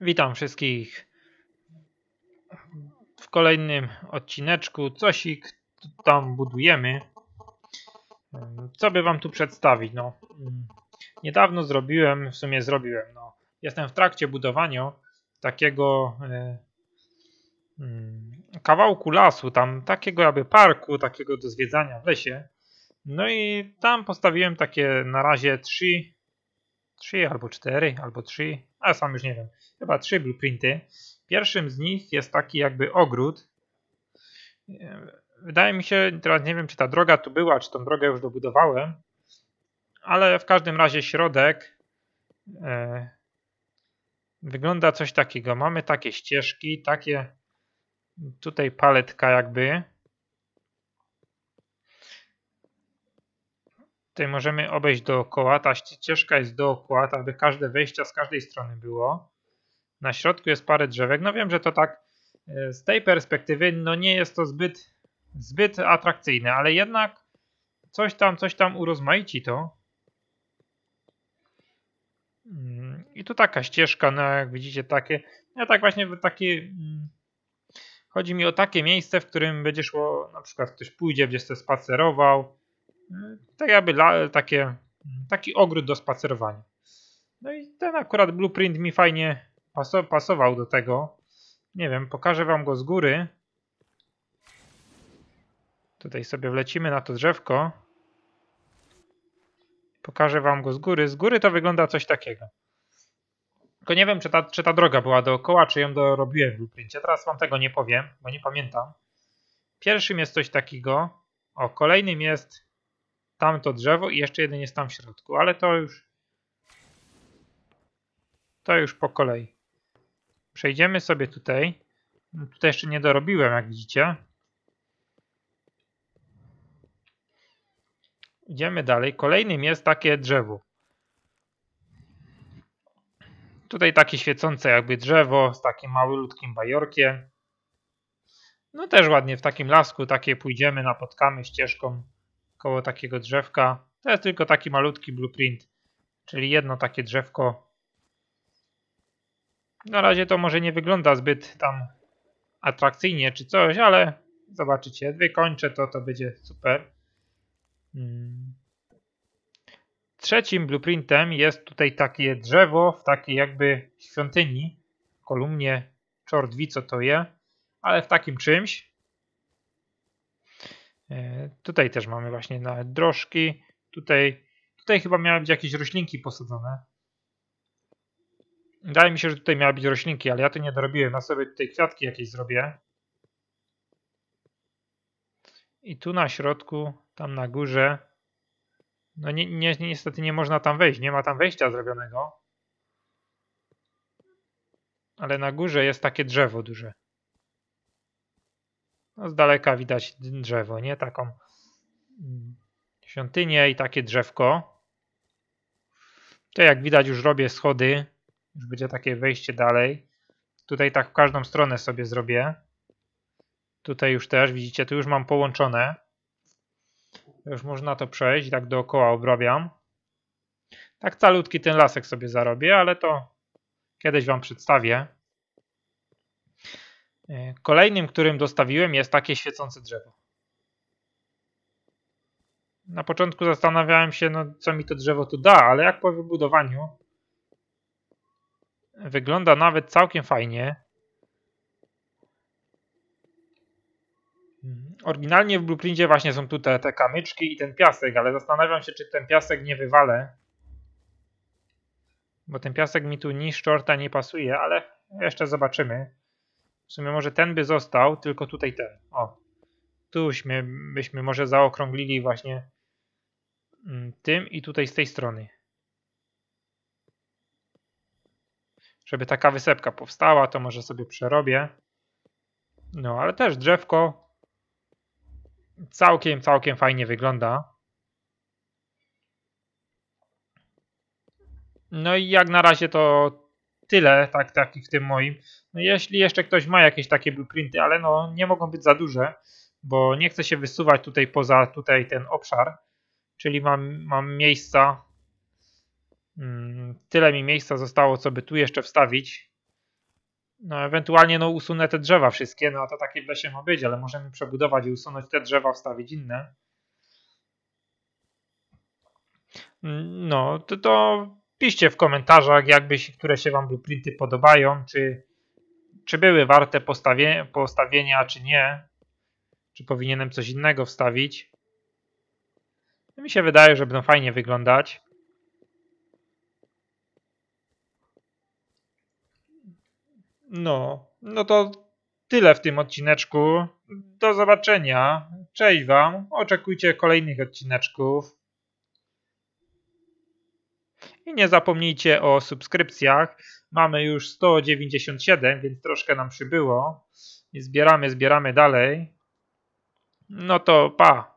Witam wszystkich w kolejnym odcineczku. Cosik tam budujemy. Co by wam tu przedstawić? No, niedawno zrobiłem, w sumie zrobiłem, no, jestem w trakcie budowania takiego y, y, kawałku lasu, tam takiego jakby parku, takiego do zwiedzania w lesie. No i tam postawiłem takie na razie trzy 3 albo 4 albo 3, a sam już nie wiem, chyba 3 blueprinty. Pierwszym z nich jest taki jakby ogród. Yy, wydaje mi się, teraz nie wiem czy ta droga tu była, czy tą drogę już dobudowałem, ale w każdym razie środek e, wygląda coś takiego. Mamy takie ścieżki, takie tutaj paletka jakby Tutaj możemy obejść dookoła. Ta ścieżka jest dookoła, tak aby każde wejścia z każdej strony było. Na środku jest parę drzewek. No wiem, że to tak e, z tej perspektywy no nie jest to zbyt, zbyt atrakcyjne, ale jednak coś tam, coś tam urozmaici to. Mm, I tu taka ścieżka, no jak widzicie takie, ja tak właśnie takie, mm, chodzi mi o takie miejsce, w którym będzie szło, na przykład ktoś pójdzie, będzie sobie spacerował, tak jakby la, takie, taki ogród do spacerowania. No i ten akurat blueprint mi fajnie pasował do tego. Nie wiem, pokażę wam go z góry. Tutaj sobie wlecimy na to drzewko. Pokażę wam go z góry. Z góry to wygląda coś takiego. Tylko nie wiem, czy ta, czy ta droga była dookoła, czy ją dorobiłem w blueprincie. Teraz wam tego nie powiem, bo nie pamiętam. Pierwszym jest coś takiego. O, kolejnym jest tamto drzewo i jeszcze jeden jest tam w środku, ale to już to już po kolei. Przejdziemy sobie tutaj. No, tutaj jeszcze nie dorobiłem, jak widzicie. Idziemy dalej. Kolejnym jest takie drzewo. Tutaj takie świecące jakby drzewo z takim małym bajorkiem. No też ładnie w takim lasku takie pójdziemy, napotkamy ścieżką koło takiego drzewka. To jest tylko taki malutki blueprint, czyli jedno takie drzewko. Na razie to może nie wygląda zbyt tam atrakcyjnie czy coś, ale zobaczycie. Wykończę to, to będzie super. Hmm. Trzecim blueprintem jest tutaj takie drzewo w takiej jakby świątyni, kolumnie, czord co to je, ale w takim czymś. E, tutaj też mamy właśnie nawet drożki. Tutaj, tutaj chyba miały być jakieś roślinki posadzone. Wydaje mi się, że tutaj miały być roślinki, ale ja to nie dorobiłem. Ja sobie tutaj kwiatki jakieś zrobię. I tu na środku, tam na górze. No niestety nie można tam wejść. Nie ma tam wejścia zrobionego. Ale na górze jest takie drzewo duże no z daleka widać drzewo, nie? Taką mm, świątynię i takie drzewko. To jak widać już robię schody, już będzie takie wejście dalej. Tutaj tak w każdą stronę sobie zrobię. Tutaj już też, widzicie, tu już mam połączone. Już można to przejść, tak dookoła obrabiam. Tak calutki ten lasek sobie zarobię, ale to kiedyś Wam przedstawię. E, kolejnym, którym dostawiłem jest takie świecące drzewo. Na początku zastanawiałem się, no co mi to drzewo tu da, ale jak po wybudowaniu wygląda nawet całkiem fajnie. Hmm, oryginalnie w blueprintie właśnie są tu te, kamyczki i ten piasek, ale zastanawiam się, czy ten piasek nie wywalę. Bo ten piasek mi tu ni nie pasuje, ale jeszcze zobaczymy. W sumie może ten by został, tylko tutaj ten. O. Tuśmy byśmy może zaokrąglili właśnie mm, tym i tutaj z tej strony. Żeby taka wysepka powstała, to może sobie przerobię. No, ale też drzewko całkiem, całkiem fajnie wygląda. No i jak na razie to tyle tak, takich w tym moim. No jeśli jeszcze ktoś ma jakieś takie blueprinty, ale no nie mogą być za duże, bo nie chcę się wysuwać tutaj poza tutaj ten obszar, czyli mam, mam miejsca, mm, tyle mi miejsca zostało, co by tu jeszcze wstawić. No ewentualnie no usunę te drzewa wszystkie, no a to takie w lesie ma być, ale możemy przebudować i usunąć te drzewa, wstawić inne. Mm, no, to, to Piszcie w komentarzach, się które się Wam blueprinty podobają, czy, czy były warte postawie, postawienia, czy nie. Czy powinienem coś innego wstawić. No, mi się wydaje, że będą fajnie wyglądać. No, no to tyle w tym odcineczku. Do zobaczenia. Cześć Wam. Oczekujcie kolejnych odcineczków. I nie zapomnijcie o subskrypcjach. Mamy już 197, więc troszkę nam przybyło. I zbieramy, zbieramy dalej. No to pa!